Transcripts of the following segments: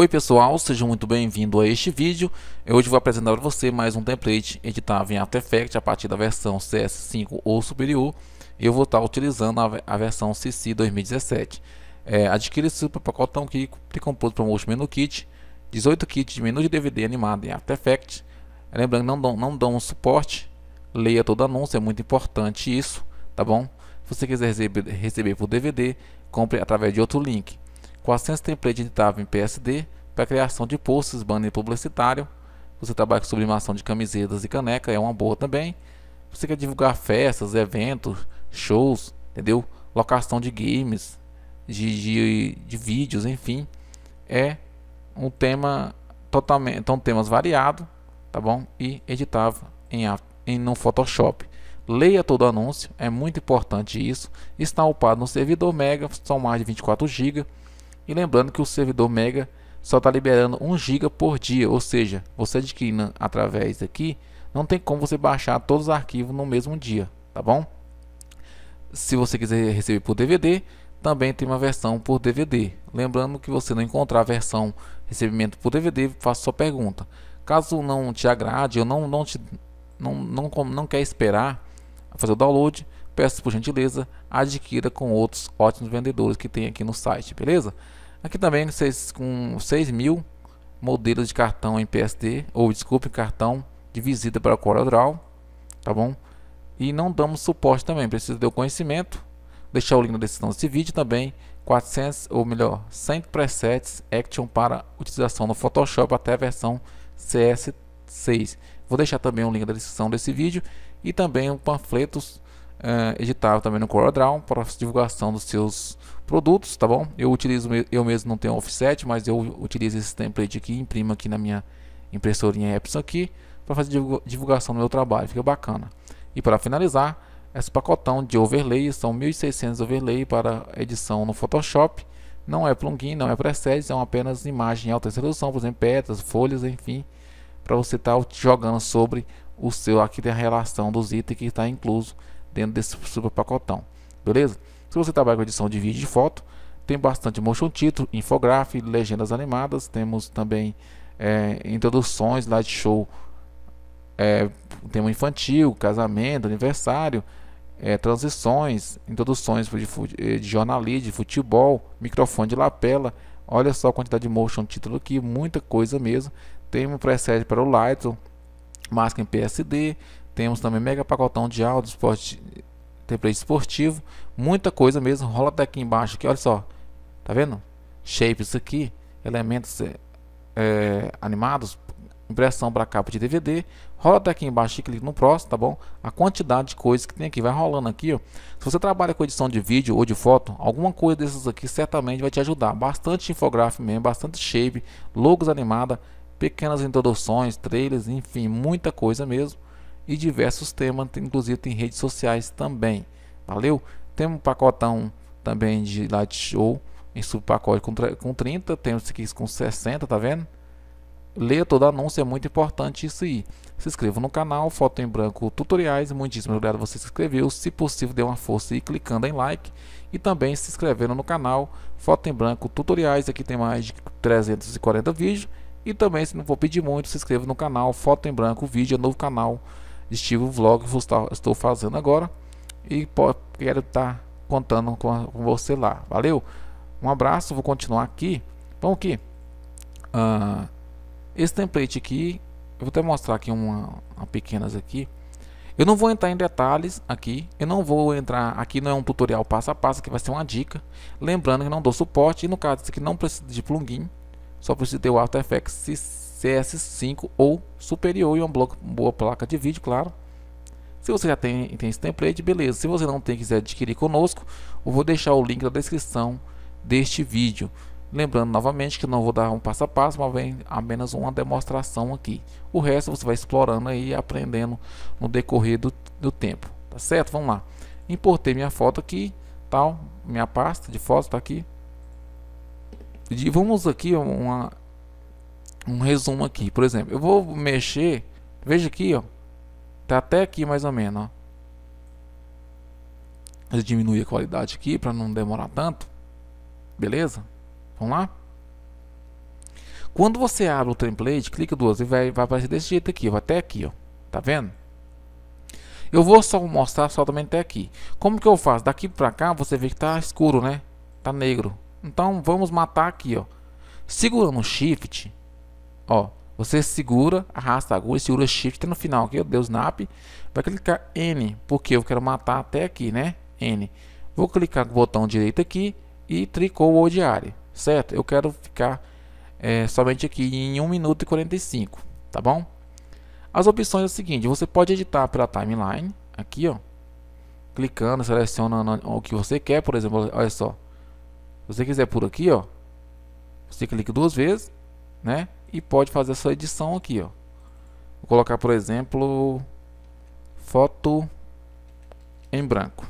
Oi pessoal, sejam muito bem-vindos a este vídeo. hoje vou apresentar para você mais um template editável em After Effects a partir da versão CS5 ou superior. Eu vou estar utilizando a, a versão CC 2017. É, adquira esse super pacotão que tem composto para o Menu Kit, 18 kits de menu de DVD animado em After Effects. Lembrando, não dão, não dão suporte, leia todo anúncio, é muito importante isso, tá bom? Se você quiser receber, receber por DVD, compre através de outro link. 400 templates editáveis em PSD para criação de posts, banner publicitário. Você trabalha com sublimação de camisetas e caneca, é uma boa também. Você quer divulgar festas, eventos, shows, entendeu? Locação de games, de, de, de vídeos, enfim. É um tema totalmente, então temas variado, tá bom? E editável em, em no Photoshop. Leia todo o anúncio, é muito importante isso. Está upado no servidor Mega, são mais de 24 GB e lembrando que o servidor Mega só está liberando 1 GB por dia, ou seja, você adquirindo através aqui, não tem como você baixar todos os arquivos no mesmo dia, tá bom? Se você quiser receber por DVD, também tem uma versão por DVD. Lembrando que você não encontrar a versão recebimento por DVD, faça sua pergunta. Caso não te agrade ou não, não, te, não, não, não quer esperar fazer o download, peço por gentileza, adquira com outros ótimos vendedores que tem aqui no site, beleza? Aqui também vocês com 6 mil modelos de cartão em PSD, ou desculpe, cartão de visita para CorelDRAW, tá bom? E não damos suporte também, precisa do conhecimento. Deixar o link na descrição desse vídeo também. 400 ou melhor, 100 presets action para utilização no Photoshop até a versão CS6. Vou deixar também o link na descrição desse vídeo e também panfletos uh, eh, editável também no CorelDRAW para divulgação dos seus produtos, tá bom? Eu utilizo, eu mesmo não tenho offset, mas eu utilizo esse template aqui, imprimo aqui na minha impressorinha Epson aqui, para fazer divulgação do meu trabalho, fica bacana. E para finalizar, esse pacotão de overlays são 1600 overlay para edição no Photoshop, não é plugin, não é preset, são é apenas imagens em alta resolução, por exemplo, pedras, folhas, enfim, para você estar tá jogando sobre o seu aqui tem a relação dos itens que está incluso dentro desse super pacotão, beleza? Se você trabalha com edição de vídeo e foto, tem bastante motion título, infográfico, legendas animadas, temos também é, introduções, show, é, tema infantil, casamento, aniversário, é, transições, introduções de, de jornalismo, de futebol, microfone de lapela. Olha só a quantidade de motion título aqui, muita coisa mesmo. Tem um preset para o Lightroom, máscara em PSD, temos também mega pacotão de áudio, esporte, template esportivo, muita coisa mesmo. Rola até aqui embaixo, aqui, olha só, tá vendo? Shapes aqui, elementos é, é animados, impressão para capa de DVD. Rola até aqui embaixo e clica no próximo, tá bom? A quantidade de coisas que tem aqui, vai rolando aqui, ó. Se você trabalha com edição de vídeo ou de foto, alguma coisa dessas aqui certamente vai te ajudar. Bastante infográfico mesmo, bastante shape, logos animada, pequenas introduções, trailers, enfim, muita coisa mesmo e diversos temas, inclusive tem redes sociais também. Valeu? tem um pacotão também de Light Show em subpacote com, com 30, temos aqui com 60, tá vendo? Leia todo anúncio, é muito importante isso aí. Se inscreva no canal, foto em branco, tutoriais. É muitíssimo obrigado você se inscreveu. Se possível, dê uma força e clicando em like. E também se inscrevendo no canal, foto em branco, tutoriais. Aqui tem mais de 340 vídeos. E também, se não for pedir muito, se inscreva no canal, foto em branco, vídeo, é novo canal estilo vlog que estou fazendo agora e quero estar tá contando com você lá. Valeu, um abraço, vou continuar aqui. Vamos aqui. Uh, esse template aqui, eu vou até mostrar aqui uma, uma pequenas aqui. Eu não vou entrar em detalhes aqui, eu não vou entrar, aqui não é um tutorial passo a passo, que vai ser uma dica. Lembrando que não dou suporte, e no caso isso aqui não precisa de plugin, só precisa ter o After Effects CS5 ou superior e uma boa placa de vídeo, claro. Se você já tem, tem esse template, beleza. Se você não tem quiser adquirir conosco, eu vou deixar o link na descrição deste vídeo. Lembrando novamente que não vou dar um passo a passo, mas vem apenas uma demonstração aqui. O resto você vai explorando aí e aprendendo no decorrer do, do tempo. Tá certo? Vamos lá. Importei minha foto aqui, tal, minha pasta de fotos tá aqui. E vamos aqui uma um resumo aqui. Por exemplo, eu vou mexer, veja aqui, ó. Tá até aqui mais ou menos, ó. Eu diminui a qualidade aqui para não demorar tanto. Beleza? Vamos lá? Quando você abre o template, clica duas e vai, vai aparecer desse jeito aqui, vai até aqui, ó. Tá vendo? Eu vou só mostrar só também até aqui. Como que eu faço? Daqui pra cá, você vê que tá escuro, né? Tá negro. Então, vamos matar aqui, ó. Segurando o Shift, Ó, você segura, arrasta a agulha, segura shift até no final aqui, ó, Deus snap. Vai clicar N, porque eu quero matar até aqui, né? N. Vou clicar com o botão direito aqui e tricou o diário, certo? Eu quero ficar é, somente aqui em 1 minuto e 45, tá bom? As opções é o seguinte, você pode editar pela timeline, aqui ó, clicando, selecionando o que você quer, por exemplo, olha só. Se você quiser por aqui ó, você clica duas vezes, né? e pode fazer a sua edição aqui, ó. Vou colocar, por exemplo, foto em branco,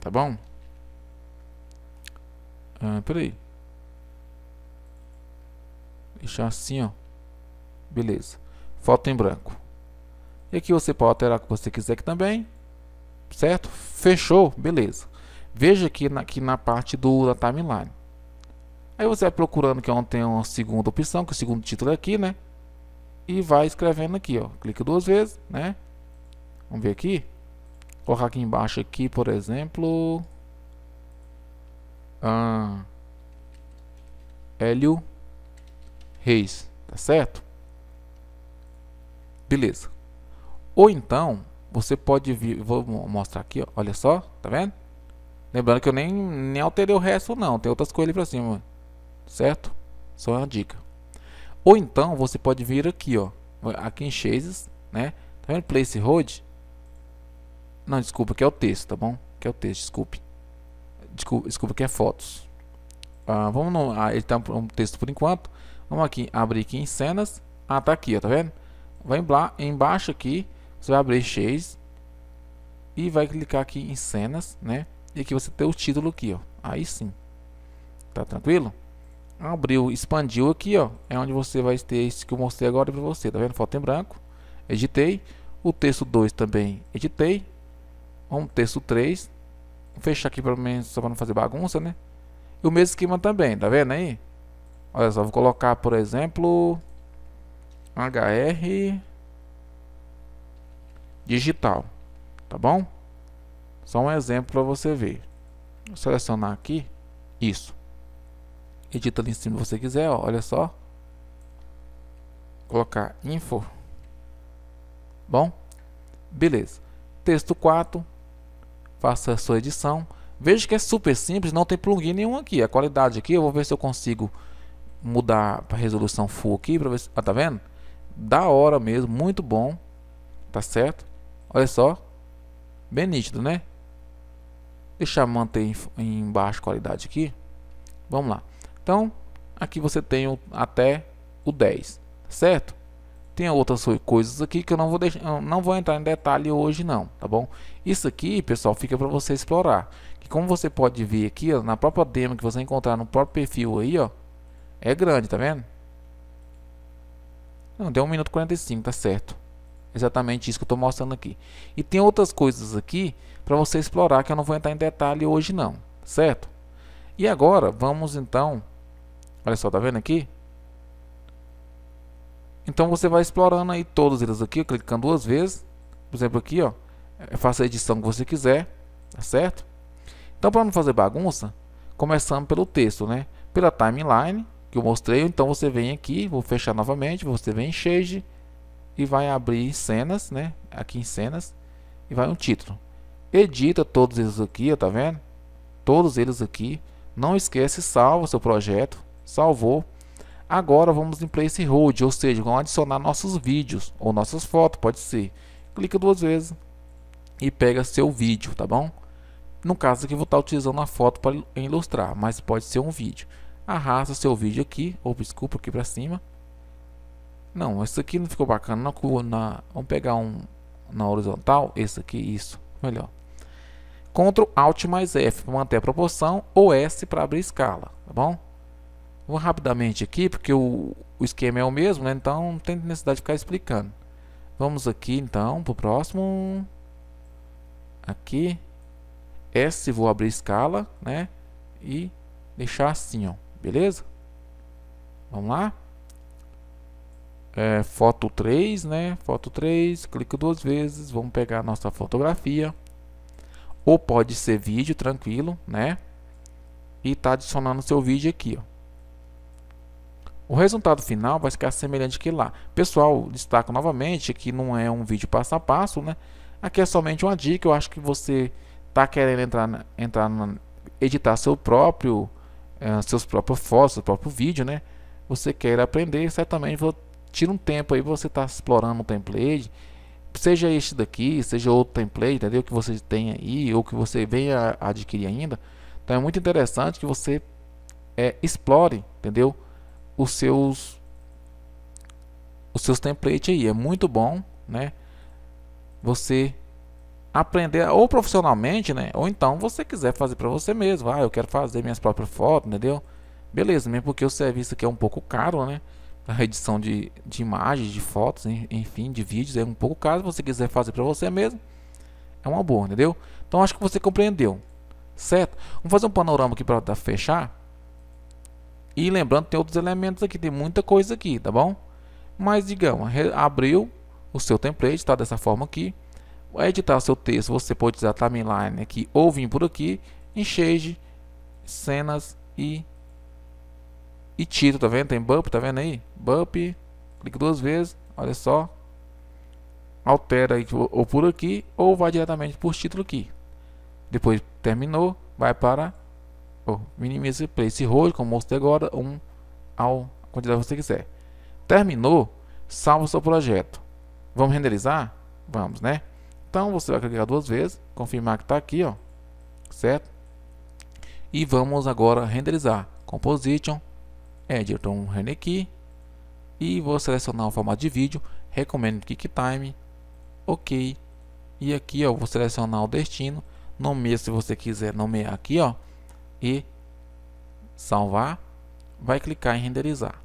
tá bom? Ah, peraí. Deixar assim, ó. Beleza. Foto em branco. E aqui você pode alterar o que você quiser aqui também. Certo? Fechou? Beleza. Veja aqui na, aqui na parte do, da timeline. Aí você vai procurando que ontem é tem uma segunda opção, que é o segundo título é aqui, né? E vai escrevendo aqui, ó. Clica duas vezes, né? Vamos ver aqui. Colocar aqui embaixo aqui, por exemplo. Ah, Hélio Reis, tá certo? Beleza. Ou então, você pode vir, vou mostrar aqui, ó, olha só, tá vendo? Lembrando que eu nem, nem alterei o resto não, tem outras coisas ali pra cima certo? Só é uma dica. Ou então você pode vir aqui, ó, aqui em Chases, né? Tá vendo Road. Não, desculpa, que é o texto, tá bom? Que é o texto, desculpe. Desculpa, desculpa que é fotos. Ah, vamos no, ah, ele tá um texto por enquanto. Vamos aqui, abrir aqui em cenas. Ah, tá aqui, ó, tá vendo? Vai embaixo aqui, você vai abrir Chase e vai clicar aqui em cenas, né? E aqui você tem o título aqui, ó. Aí sim. Tá tranquilo? abriu, expandiu aqui, ó, é onde você vai ter isso que eu mostrei agora para você, tá vendo? Foto em branco, editei, o texto 2 também editei, vamos texto 3, fechar aqui pelo menos só para não fazer bagunça, né? E o mesmo esquema também, tá vendo aí? Olha só, vou colocar, por exemplo, HR digital, tá bom? Só um exemplo para você ver. Vou selecionar aqui, isso edita ali em cima se você quiser, ó, olha só. Colocar info. Bom, beleza. Texto 4, faça a sua edição. Veja que é super simples, não tem plugin nenhum aqui. A qualidade aqui, eu vou ver se eu consigo mudar para resolução full aqui para ver se, ah, tá vendo? Da hora mesmo, muito bom. Tá certo? Olha só. Bem nítido, né? Deixa eu manter em, em baixa qualidade aqui. Vamos lá. Então, aqui você tem até o 10, certo? Tem outras coisas aqui que eu não vou deixar, não vou entrar em detalhe hoje não, tá bom? Isso aqui, pessoal, fica para você explorar. Que como você pode ver aqui, ó, na própria demo que você encontrar no próprio perfil aí, ó, é grande, tá vendo? Não, deu 1 minuto 45, tá certo. Exatamente isso que eu estou mostrando aqui. E tem outras coisas aqui para você explorar que eu não vou entrar em detalhe hoje não, certo? E agora, vamos então Olha só, tá vendo aqui? Então você vai explorando aí todos eles aqui, clicando duas vezes. Por exemplo, aqui, ó, é, faça a edição que você quiser, tá certo? Então, para não fazer bagunça, começando pelo texto, né? Pela timeline que eu mostrei, então você vem aqui, vou fechar novamente, você vem em Shade e vai abrir cenas, né? Aqui em cenas e vai um título. Edita todos eles aqui, ó, tá vendo? Todos eles aqui. Não esquece, salva seu projeto salvou. Agora vamos em placeholder, ou seja, vamos adicionar nossos vídeos ou nossas fotos, pode ser. Clica duas vezes e pega seu vídeo, tá bom? No caso aqui vou estar utilizando a foto para ilustrar, mas pode ser um vídeo. Arrasta seu vídeo aqui, ou desculpa, aqui para cima. Não, esse aqui não ficou bacana, não, na, vamos pegar um na horizontal, esse aqui, isso, melhor. Ctrl Alt mais F para manter a proporção ou S para abrir escala, tá bom? Vou rapidamente aqui, porque o, o esquema é o mesmo, né? então não tem necessidade de ficar explicando. Vamos aqui então para o próximo. Aqui. S, vou abrir escala, né? E deixar assim, ó. Beleza? Vamos lá. É, foto 3, né? Foto 3, clico duas vezes. Vamos pegar nossa fotografia. Ou pode ser vídeo, tranquilo, né? E tá adicionando seu vídeo aqui, ó. O resultado final vai ficar semelhante que lá. Pessoal, destaco novamente que não é um vídeo passo a passo, né? Aqui é somente uma dica. Eu acho que você está querendo entrar, entrar na, editar seu próprio, eh, seus próprios fotos, seu próprio vídeo, né? Você quer aprender, certamente vou tirar um tempo aí você está explorando um template, seja este daqui, seja outro template, entendeu? Que você tem aí ou que você venha adquirir ainda. Então é muito interessante que você é, explore, entendeu? os seus os seus templates aí. É muito bom, né? Você aprender ou profissionalmente, né? Ou então você quiser fazer para você mesmo. Ah, eu quero fazer minhas próprias fotos, entendeu? Beleza, mesmo porque o serviço aqui é um pouco caro, né? A edição de, de imagens, de fotos, enfim, de vídeos é um pouco caro. Se você quiser fazer para você mesmo, é uma boa, entendeu? Então acho que você compreendeu, certo? Vamos fazer um panorama aqui para fechar. E lembrando, tem outros elementos aqui, tem muita coisa aqui, tá bom? Mas digamos, abriu o seu template, tá? Dessa forma aqui. Vai editar o seu texto, você pode usar timeline aqui ou vir por aqui, de cenas e, e título, tá vendo? Tem bump, tá vendo aí? Bump, clica duas vezes, olha só. Altera aí, tipo, ou por aqui, ou vai diretamente por título aqui. Depois terminou, vai para ou minimize placeholder, como mostrei agora, um ao quantidade que você quiser. Terminou, salva o seu projeto. Vamos renderizar? Vamos, né? Então você vai clicar duas vezes, confirmar que está aqui, ó, certo? E vamos agora renderizar. Composition, Editor, um render aqui. E vou selecionar o formato de vídeo, recomendo QuickTime Time, OK. E aqui, ó, vou selecionar o destino, nomeia se você quiser nomear aqui, ó, e salvar, vai clicar em renderizar.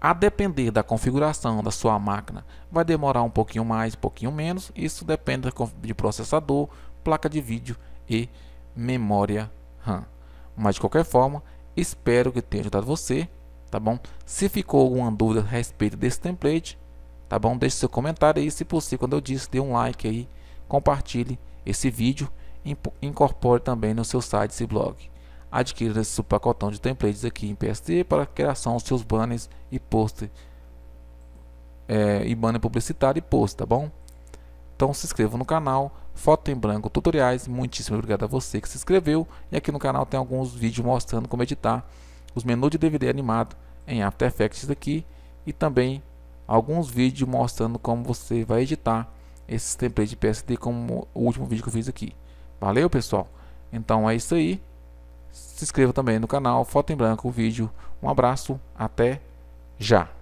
A depender da configuração da sua máquina, vai demorar um pouquinho mais, um pouquinho menos. Isso depende de processador, placa de vídeo e memória RAM. Mas de qualquer forma, espero que tenha ajudado você, tá bom? Se ficou alguma dúvida a respeito desse template, tá bom? Deixe seu comentário aí, se possível, quando eu disse, dê um like aí, compartilhe esse vídeo, incorpore também no seu site esse blog adquira esse pacotão de templates aqui em PSD para criação dos seus banners e posts é, e banner publicitário e post, tá bom? Então se inscreva no canal, foto em branco, tutoriais, muitíssimo obrigado a você que se inscreveu e aqui no canal tem alguns vídeos mostrando como editar os menus de DVD animado em After Effects aqui e também alguns vídeos mostrando como você vai editar esses templates de PSD como o último vídeo que eu fiz aqui. Valeu pessoal, então é isso aí. Se inscreva também no canal Foto em Branco Vídeo. Um abraço, até já!